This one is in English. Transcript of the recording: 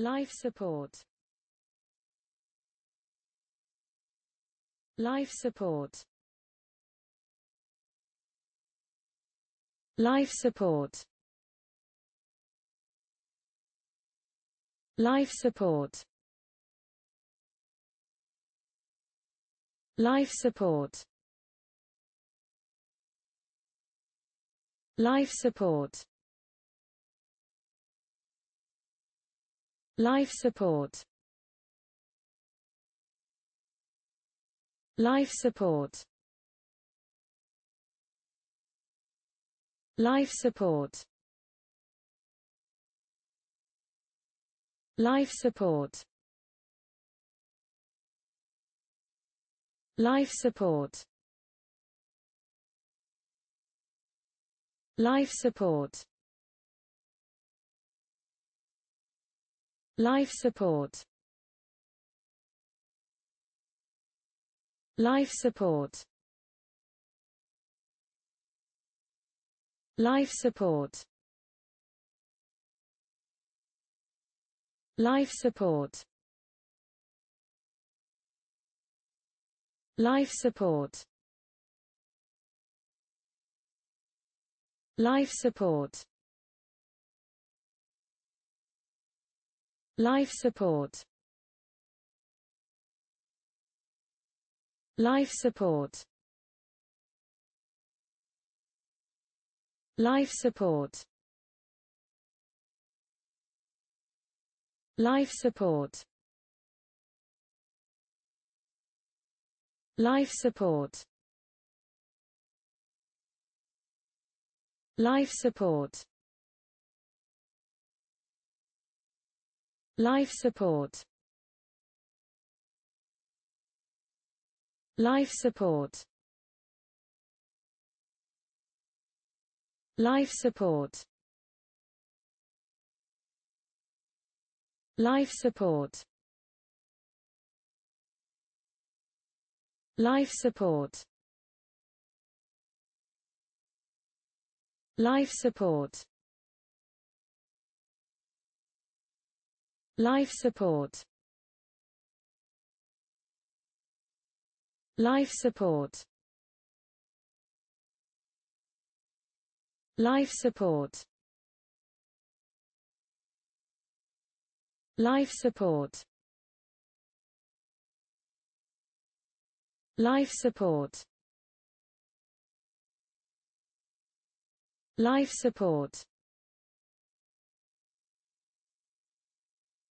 Life support Life support Life support Life support Life support Life support Life support Life support Life support Life support Life support Life support Life support Life support Life support Life support Life support Life support Life support Life support Life support Life support Life support Life support Life support Life support Life support Life support Life support Life support Life support Life support Life support Life support Life support Life support